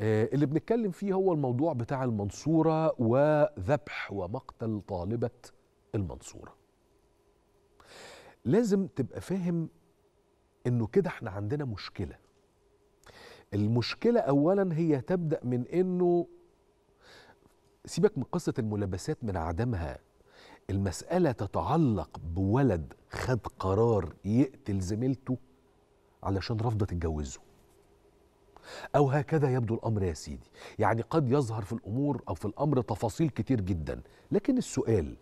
آه، اللي بنتكلم فيه هو الموضوع بتاع المنصورة وذبح ومقتل طالبة المنصورة لازم تبقى فاهم انه كده احنا عندنا مشكلة المشكلة اولا هي تبدأ من انه سيبك من قصة الملابسات من عدمها المسألة تتعلق بولد خد قرار يقتل زميلته علشان رافضة تتجوزه أو هكذا يبدو الأمر يا سيدي يعني قد يظهر في الأمور أو في الأمر تفاصيل كتير جدا لكن السؤال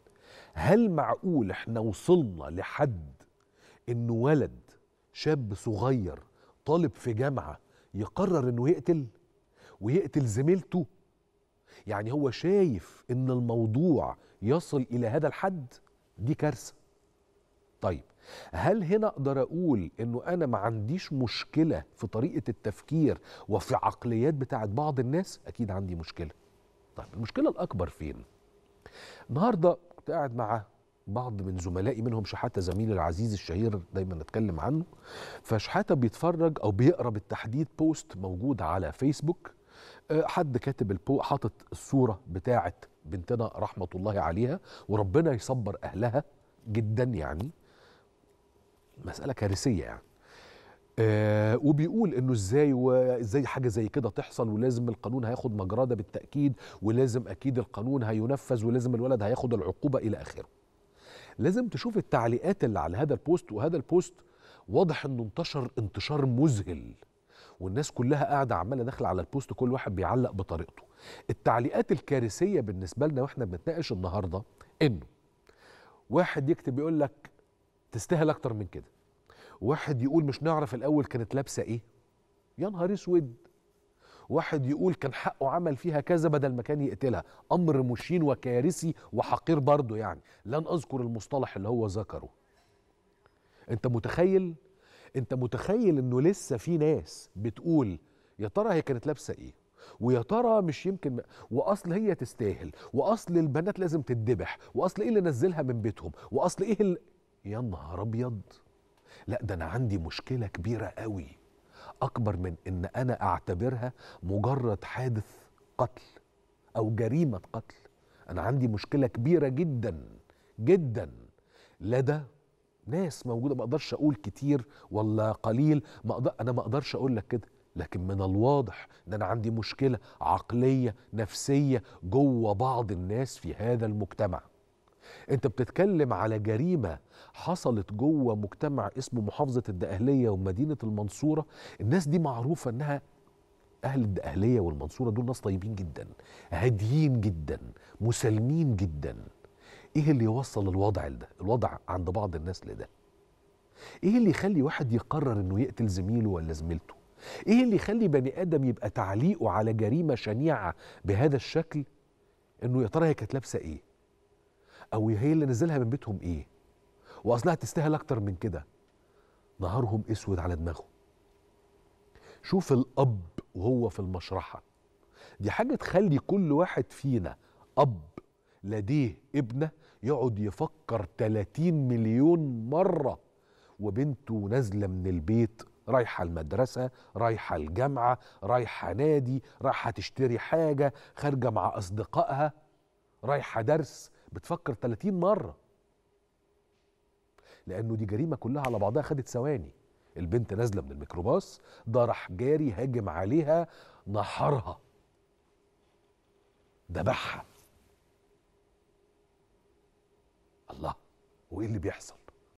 هل معقول احنا وصلنا لحد إنه ولد شاب صغير طالب في جامعة يقرر إنه يقتل ويقتل زميلته يعني هو شايف إن الموضوع يصل إلى هذا الحد دي كارثة طيب هل هنا اقدر اقول انه انا ما عنديش مشكله في طريقه التفكير وفي عقليات بتاعه بعض الناس اكيد عندي مشكله طيب المشكله الاكبر فين النهارده كنت قاعد مع بعض من زملائي منهم شحاته زميلي العزيز الشهير دايما نتكلم عنه فشحاته بيتفرج او بيقرا بالتحديد بوست موجود على فيسبوك آه، حد كاتب البو حاطط الصوره بتاعه بنتنا رحمه الله عليها وربنا يصبر اهلها جدا يعني مساله كارثيه يعني آه وبيقول انه ازاي وازاي حاجه زي كده تحصل ولازم القانون هياخد مجراه ده بالتاكيد ولازم اكيد القانون هينفذ ولازم الولد هياخد العقوبه الى اخره. لازم تشوف التعليقات اللي على هذا البوست وهذا البوست واضح انه انتشر انتشار مذهل والناس كلها قاعده عماله داخله على البوست كل واحد بيعلق بطريقته. التعليقات الكارثيه بالنسبه لنا واحنا بنتناقش النهارده انه واحد يكتب يقول لك تستاهل اكتر من كده واحد يقول مش نعرف الاول كانت لابسه ايه يا نهار اسود واحد يقول كان حقه عمل فيها كذا بدل ما كان يقتلها امر مشين وكارثي وحقير برضه يعني لن اذكر المصطلح اللي هو ذكره انت متخيل انت متخيل انه لسه في ناس بتقول يا ترى هي كانت لابسه ايه ويا ترى مش يمكن واصل هي تستاهل واصل البنات لازم تتذبح واصل ايه اللي نزلها من بيتهم واصل ايه اللي يا نهار ابيض لا ده انا عندي مشكله كبيره قوي اكبر من ان انا اعتبرها مجرد حادث قتل او جريمه قتل انا عندي مشكله كبيره جدا جدا لدى ناس موجوده ما اقدرش اقول كتير ولا قليل ما أقدر انا ما اقدرش اقول لك كده لكن من الواضح ان انا عندي مشكله عقليه نفسيه جوه بعض الناس في هذا المجتمع انت بتتكلم على جريمه حصلت جوه مجتمع اسمه محافظه الدقهليه ومدينه المنصوره الناس دي معروفه انها اهل الدقهليه والمنصوره دول ناس طيبين جدا هاديين جدا مسالمين جدا ايه اللي يوصل الوضع لده الوضع عند بعض الناس لده ايه اللي يخلي واحد يقرر انه يقتل زميله ولا زميلته ايه اللي يخلي بني ادم يبقى تعليقه على جريمه شنيعه بهذا الشكل انه يا ترى هي كانت لابسه ايه او هي اللي نزلها من بيتهم ايه واصلها تستاهل اكتر من كده نهارهم اسود على دماغهم شوف الاب وهو في المشرحه دي حاجه تخلي كل واحد فينا اب لديه ابنه يقعد يفكر 30 مليون مره وبنته نازله من البيت رايحه المدرسه رايحه الجامعه رايحه نادي رايحه تشتري حاجه خارجه مع اصدقائها رايحه درس بتفكر 30 مره لانه دي جريمه كلها على بعضها خدت ثواني البنت نازله من الميكروباص ده راح جاري هاجم عليها نحرها ذبحها الله وايه اللي بيحصل